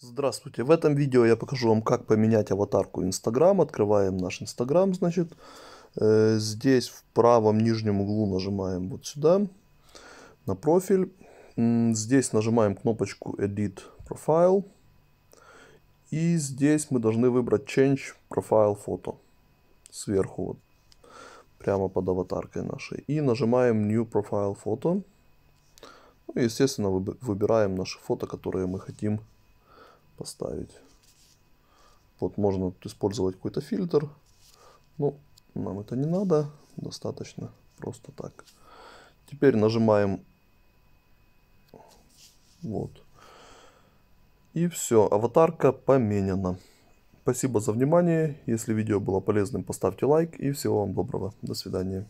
Здравствуйте! В этом видео я покажу вам, как поменять аватарку Instagram. Открываем наш Instagram, значит. Э, здесь в правом нижнем углу нажимаем вот сюда, на профиль. Здесь нажимаем кнопочку Edit Profile. И здесь мы должны выбрать Change Profile Photo. Сверху вот, прямо под аватаркой нашей. И нажимаем New Profile Photo. Ну, естественно, выбираем наши фото, которые мы хотим поставить. Вот можно использовать какой-то фильтр. но ну, нам это не надо. Достаточно просто так. Теперь нажимаем вот. И все, аватарка поменена. Спасибо за внимание. Если видео было полезным, поставьте лайк. И всего вам доброго. До свидания.